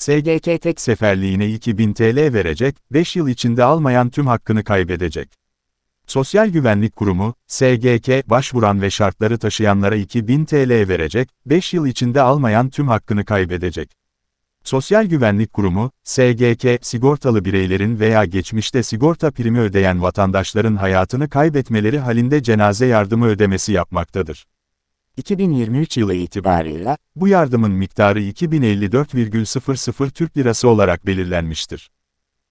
SGK tek seferliğine 2000 TL verecek, 5 yıl içinde almayan tüm hakkını kaybedecek. Sosyal Güvenlik Kurumu, SGK, başvuran ve şartları taşıyanlara 2000 TL verecek, 5 yıl içinde almayan tüm hakkını kaybedecek. Sosyal Güvenlik Kurumu, SGK, sigortalı bireylerin veya geçmişte sigorta primi ödeyen vatandaşların hayatını kaybetmeleri halinde cenaze yardımı ödemesi yapmaktadır. 2023 yılı itibarıyla, bu yardımın miktarı 2054,00 Türk Lirası olarak belirlenmiştir.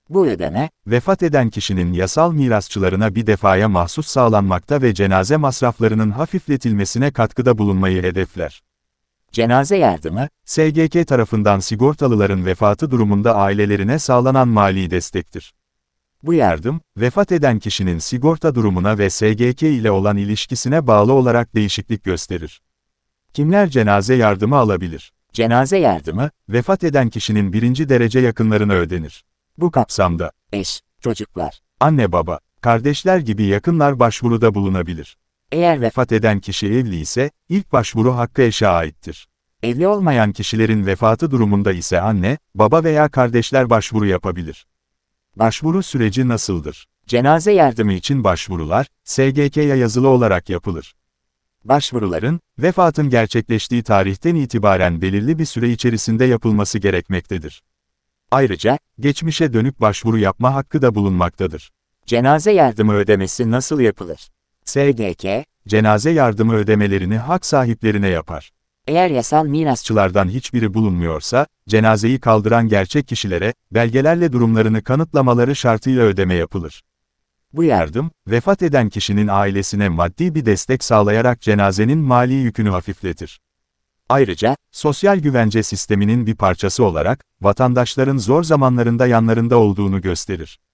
Bu ödeme, vefat eden kişinin yasal mirasçılarına bir defaya mahsus sağlanmakta ve cenaze masraflarının hafifletilmesine katkıda bulunmayı hedefler. Cenaze yardımı, SGK tarafından sigortalıların vefatı durumunda ailelerine sağlanan mali destektir. Bu yardım, vefat eden kişinin sigorta durumuna ve SGK ile olan ilişkisine bağlı olarak değişiklik gösterir. Kimler cenaze yardımı alabilir? Cenaze yardımı, vefat eden kişinin birinci derece yakınlarına ödenir. Bu kapsamda, eş, çocuklar, anne baba, kardeşler gibi yakınlar başvuruda bulunabilir. Eğer vefat eden kişi evli ise, ilk başvuru hakkı eşe aittir. Evli olmayan kişilerin vefatı durumunda ise anne, baba veya kardeşler başvuru yapabilir. Başvuru süreci nasıldır? Cenaze yardımı için başvurular, SGK'ya yazılı olarak yapılır. Başvuruların, vefatın gerçekleştiği tarihten itibaren belirli bir süre içerisinde yapılması gerekmektedir. Ayrıca, geçmişe dönük başvuru yapma hakkı da bulunmaktadır. Cenaze yardımı ödemesi nasıl yapılır? SGK, cenaze yardımı ödemelerini hak sahiplerine yapar. Eğer yasal mirasçılardan hiçbiri bulunmuyorsa, cenazeyi kaldıran gerçek kişilere, belgelerle durumlarını kanıtlamaları şartıyla ödeme yapılır. Bu yardım, vefat eden kişinin ailesine maddi bir destek sağlayarak cenazenin mali yükünü hafifletir. Ayrıca, sosyal güvence sisteminin bir parçası olarak, vatandaşların zor zamanlarında yanlarında olduğunu gösterir.